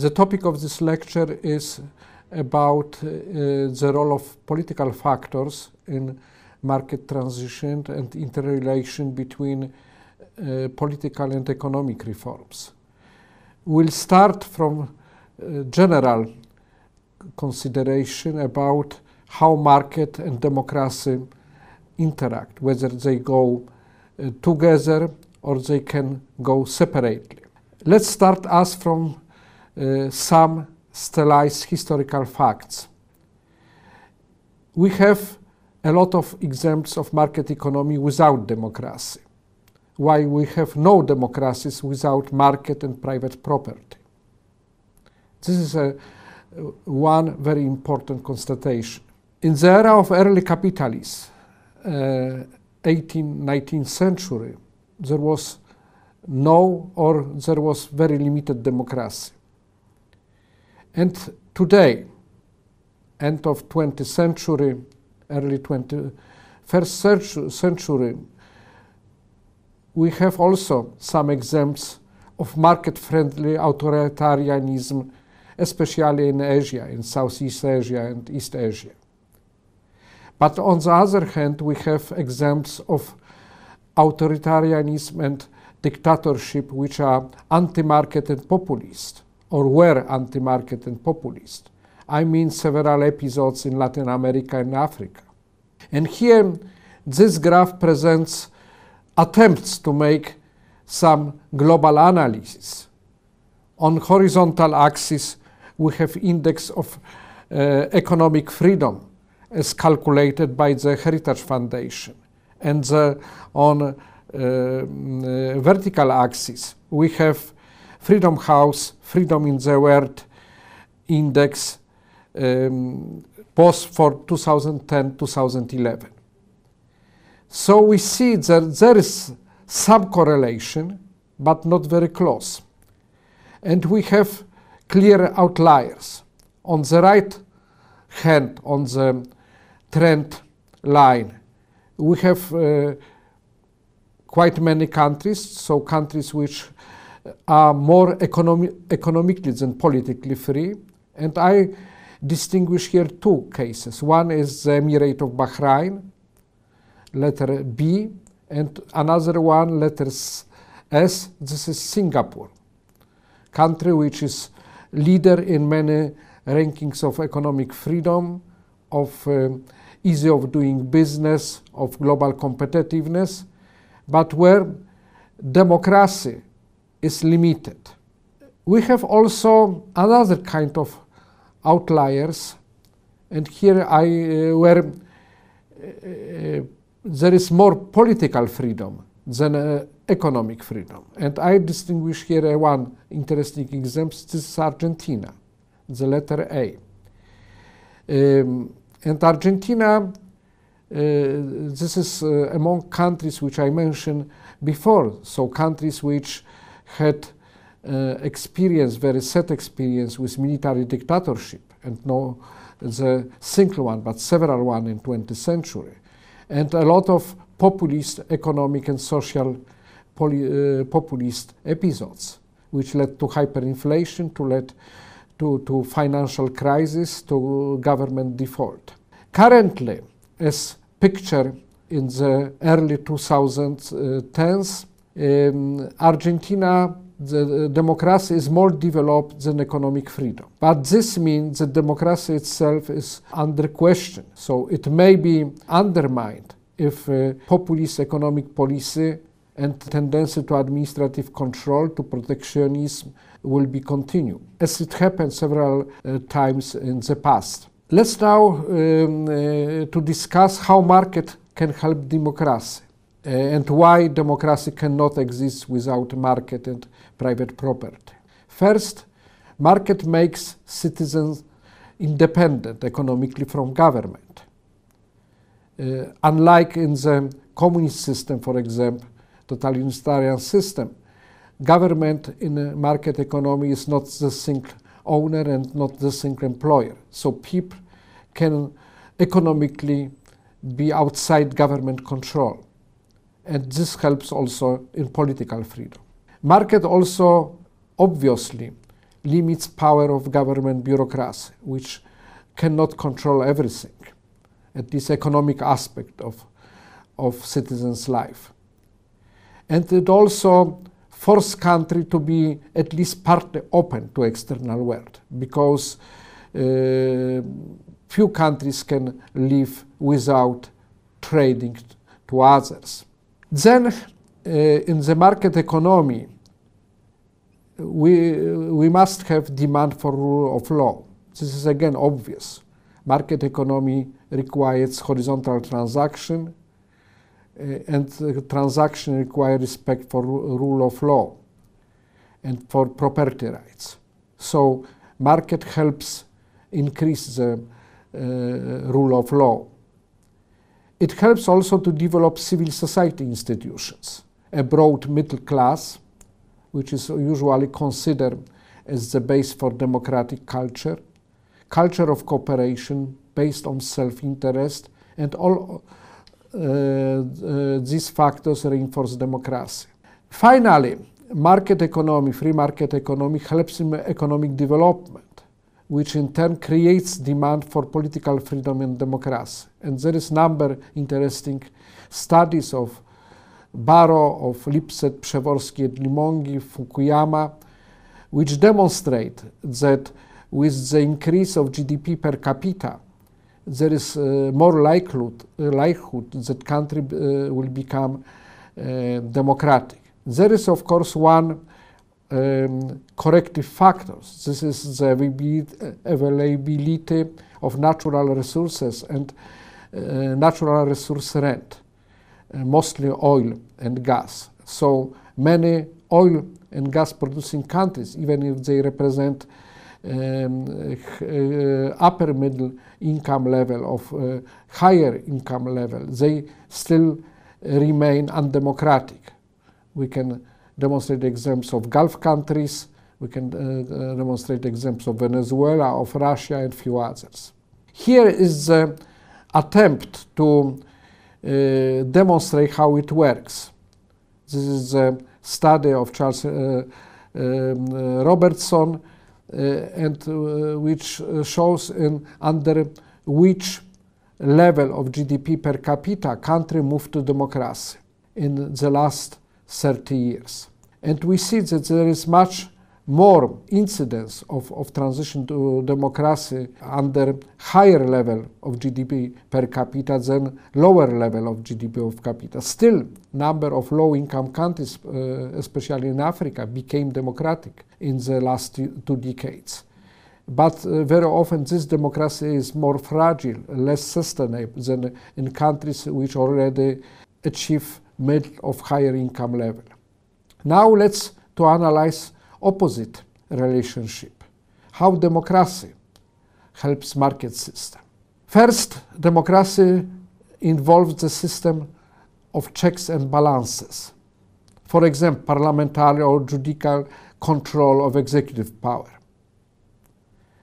The topic of this lecture is about uh, the role of political factors in market transition and interrelation between uh, political and economic reforms. We'll start from uh, general consideration about how market and democracy interact, whether they go uh, together or they can go separately. Let's start us from some stylized historical facts. We have a lot of examples of market economy without democracy, Why we have no democracies without market and private property. This is a, one very important constatation. In the era of early capitalism, uh, 18th, 19th century, there was no or there was very limited democracy. And today, end of 20th century, early 21st century, we have also some examples of market-friendly authoritarianism, especially in Asia, in Southeast Asia and East Asia. But on the other hand, we have examples of authoritarianism and dictatorship which are anti-market and populist or were anti-market and populist. I mean several episodes in Latin America and Africa. And here, this graph presents attempts to make some global analysis. On horizontal axis, we have index of uh, economic freedom as calculated by the Heritage Foundation. And the, on uh, mm, uh, vertical axis, we have Freedom House, Freedom in the World Index, um, for 2010-2011. So we see that there is some correlation, but not very close. And we have clear outliers. On the right hand, on the trend line, we have uh, quite many countries, so countries which are more economi economically than politically free. And I distinguish here two cases. One is the Emirate of Bahrain, letter B, and another one, letters S, this is Singapore, country which is leader in many rankings of economic freedom, of uh, ease of doing business, of global competitiveness, but where democracy is limited. We have also another kind of outliers, and here I uh, where uh, uh there is more political freedom than uh, economic freedom. And I distinguish here uh, one interesting example. This is Argentina, the letter A. Um, and Argentina, uh, this is among countries which I mentioned before, so countries which had uh, experience, very sad experience with military dictatorship, and no the single one, but several one in 20th century, and a lot of populist economic and social uh, populist episodes, which led to hyperinflation, to led to, to financial crisis, to government default. Currently, as picture in the early 2010s, Argentina the democracy is more developed than economic freedom. But this means that democracy itself is under question. So it may be undermined if uh, populist economic policy and tendency to administrative control, to protectionism, will be continued, as it happened several uh, times in the past. Let's now um, uh, to discuss how market can help democracy. Uh, and why democracy cannot exist without market and private property. First, market makes citizens independent economically from government. Uh, unlike in the communist system, for example, totalitarian system, government in a market economy is not the single owner and not the single employer. So people can economically be outside government control and this helps also in political freedom. Market also obviously limits power of government bureaucracy, which cannot control everything, at least economic aspect of, of citizens' life. And it also forces country to be at least partly open to external world, because uh, few countries can live without trading to others. Then uh, in the market economy, we, we must have demand for rule of law. This is again obvious. Market economy requires horizontal transaction, uh, and transaction requires respect for rule of law and for property rights. So market helps increase the uh, rule of law. It helps also to develop civil society institutions, a broad middle class, which is usually considered as the base for democratic culture, culture of cooperation based on self-interest, and all uh, uh, these factors reinforce democracy. Finally, market economy, free market economy helps in economic development which in turn creates demand for political freedom and democracy. And there is number interesting studies of Barrow, of Lipset, Przeworski, and Limongi, Fukuyama, which demonstrate that with the increase of GDP per capita, there is uh, more likelihood, uh, likelihood that country uh, will become uh, democratic. There is, of course, one um, corrective factors. This is the availability of natural resources and uh, natural resource rent, uh, mostly oil and gas. So many oil and gas producing countries, even if they represent um, uh, upper middle income level of uh, higher income level, they still remain undemocratic. We can demonstrate examples of Gulf countries, we can uh, uh demonstrate examples of Venezuela, of Russia, and few others. Here is the attempt to uh, demonstrate how it works. This is a study of Charles uh, um, uh Robertson, uh, and which shows in under which level of GDP per capita country moved to democracy in the last 30 years. And we see that there is much more incidence of, of transition to democracy under higher level of GDP per capita than lower level of GDP of capita. Still, number of low-income countries, uh, especially in Africa, became democratic in the last two decades. But uh, very often this democracy is more fragile, less sustainable than in countries which already achieve middle of higher income level. Now let's to analyze opposite relationship. How democracy helps market system. First, democracy involves the system of checks and balances. For example, parliamentary or judicial control of executive power.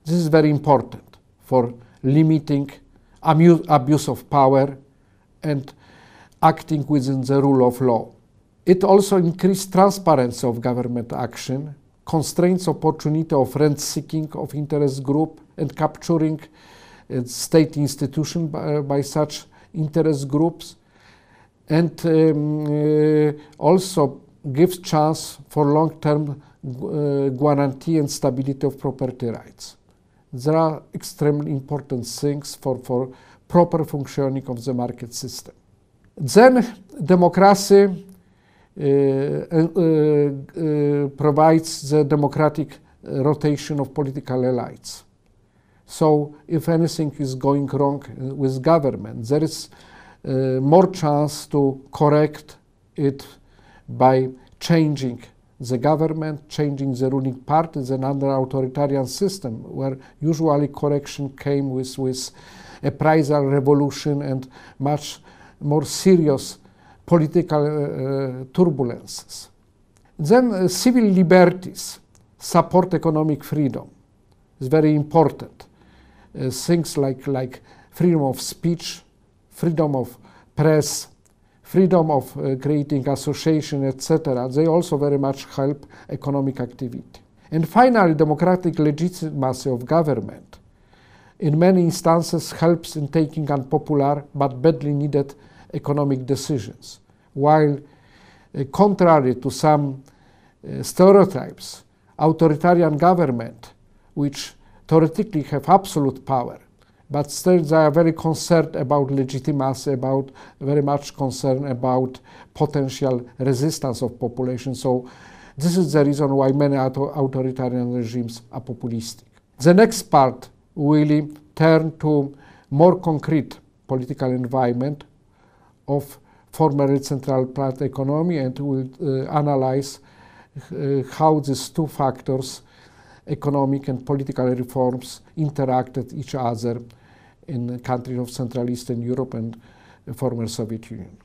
This is very important for limiting abuse of power and acting within the rule of law. It also increased transparency of government action, constraints opportunity of rent seeking of interest group and capturing uh, state institution by, uh, by, such interest groups, and um, uh, also gives chance for long-term uh, guarantee and stability of property rights. There are extremely important things for, for proper functioning of the market system. Then democracy uh, uh, uh, provides the democratic rotation of political elites. So if anything is going wrong with government, there is more chance to correct it by changing the government, changing the ruling party than under authoritarian system where usually correction came with, with prizal revolution and much more serious political uh, uh, turbulences. Then uh, civil liberties support economic freedom. It's very important. things like, like freedom of speech, freedom of press, freedom of uh, creating association, etc. They also very much help economic activity. And finally, democratic legitimacy of government in many instances helps in taking unpopular but badly needed economic decisions. While, eh, contrary to some eh, stereotypes, authoritarian government, which theoretically have absolute power, but still they are very concerned about legitimacy, about very much concern about potential resistance of population. So this is the reason why many authoritarian regimes are populistic. The next part will turn to more concrete political environment of former central planned economy and will uh, analyze uh, how these two factors, economic and political reforms, interacted each other in countries of Central Eastern Europe and former Soviet Union.